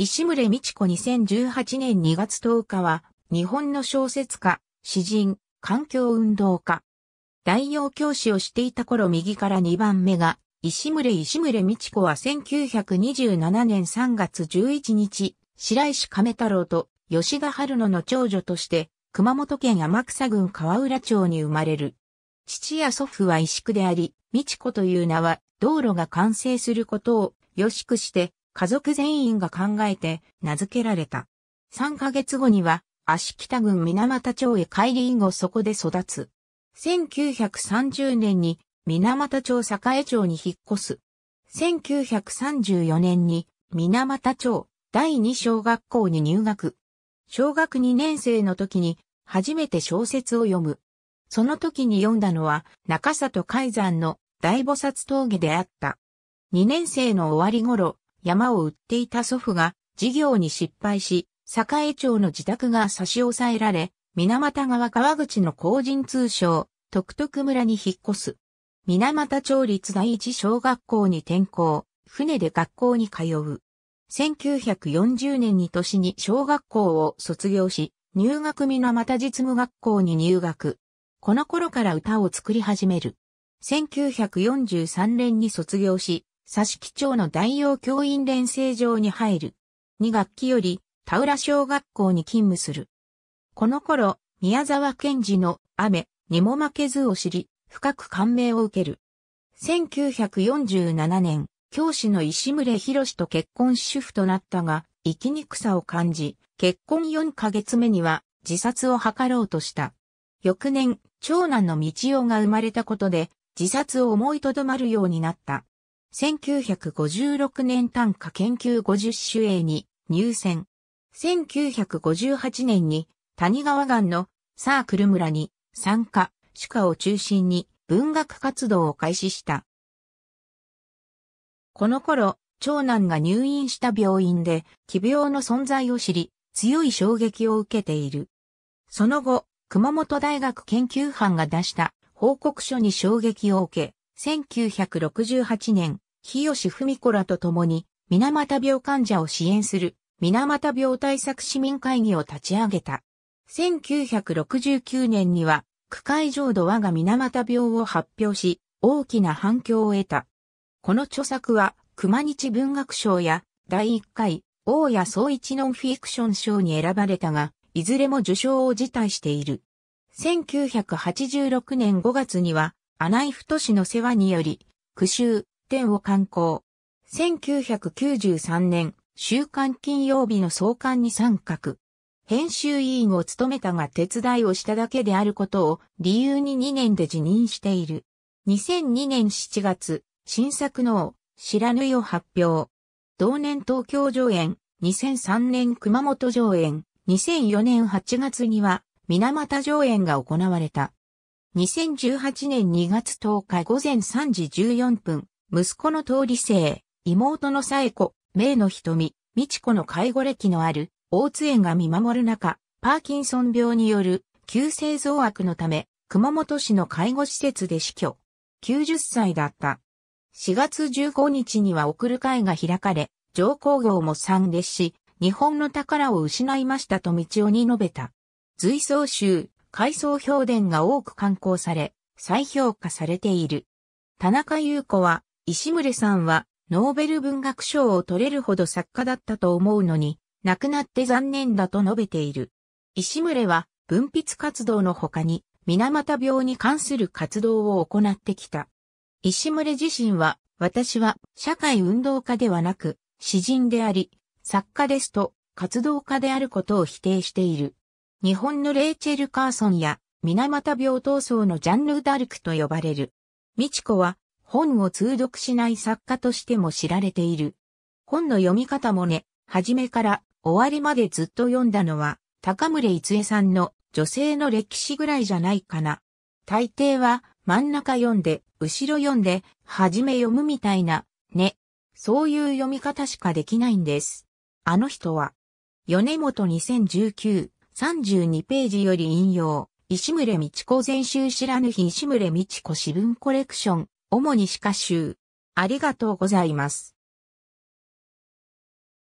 石村美智子2018年2月10日は、日本の小説家、詩人、環境運動家。代表教師をしていた頃右から2番目が、石村石村美智子は1927年3月11日、白石亀太郎と吉田春野の長女として、熊本県天草郡川浦町に生まれる。父や祖父は石区であり、美智子という名は、道路が完成することを、よしくして、家族全員が考えて名付けられた。3ヶ月後には、足北郡水俣町へ帰り以後そこで育つ。1930年に水俣町栄町に引っ越す。1934年に水俣町第二小学校に入学。小学2年生の時に初めて小説を読む。その時に読んだのは中里海山の大菩薩峠であった。2年生の終わり頃、山を売っていた祖父が事業に失敗し、栄町の自宅が差し押さえられ、水俣川川口の工人通称、徳徳村に引っ越す。水俣町立第一小学校に転校、船で学校に通う。1940年に年に小学校を卒業し、入学水俣実務学校に入学。この頃から歌を作り始める。1943年に卒業し、佐敷町の大王教員連成場に入る。2学期より、田浦小学校に勤務する。この頃、宮沢賢治の雨にも負けずを知り、深く感銘を受ける。1947年、教師の石村博士と結婚主婦となったが、生きにくさを感じ、結婚4ヶ月目には自殺を図ろうとした。翌年、長男の道夫が生まれたことで、自殺を思いとどまるようになった。1956年短歌研究50種営に入選。1958年に谷川岩のサークル村に参加、主歌を中心に文学活動を開始した。この頃、長男が入院した病院で奇病の存在を知り、強い衝撃を受けている。その後、熊本大学研究班が出した報告書に衝撃を受け、1968年、日吉文子らと共に、水俣病患者を支援する、水俣病対策市民会議を立ち上げた。1969年には、区会浄土我が水俣病を発表し、大きな反響を得た。この著作は、熊日文学賞や、第1回、大谷総一ノンフィクション賞に選ばれたが、いずれも受賞を辞退している。1986年5月には、穴井太市の世話により、苦州、天を刊行。1993年、週刊金曜日の創刊に参画。編集委員を務めたが手伝いをしただけであることを理由に2年で辞任している。2002年7月、新作の知らぬよを発表。同年東京上演、2003年熊本上演、2004年8月には水俣上演が行われた。2018年2月10日午前3時14分、息子の通り生、妹のえ子、名の瞳、美智子の介護歴のある、大津園が見守る中、パーキンソン病による、急性増悪のため、熊本市の介護施設で死去。90歳だった。4月15日には送る会が開かれ、上皇后も参列し、日本の宝を失いましたと道をに述べた。随想集、階層評伝が多く刊行され、再評価されている。田中優子は、石村さんは、ノーベル文学賞を取れるほど作家だったと思うのに、亡くなって残念だと述べている。石村は、文筆活動の他に、水俣病に関する活動を行ってきた。石村自身は、私は社会運動家ではなく、詩人であり、作家ですと活動家であることを否定している。日本のレイチェル・カーソンや水俣病闘争のジャンヌ・ダルクと呼ばれる。美智子は本を通読しない作家としても知られている。本の読み方もね、初めから終わりまでずっと読んだのは、高村逸江さんの女性の歴史ぐらいじゃないかな。大抵は真ん中読んで、後ろ読んで、初め読むみたいな、ね。そういう読み方しかできないんです。あの人は、米本2019 32ページより引用、石礼道子全集知らぬ日石礼道子私文コレクション、主に歯科集。ありがとうございます。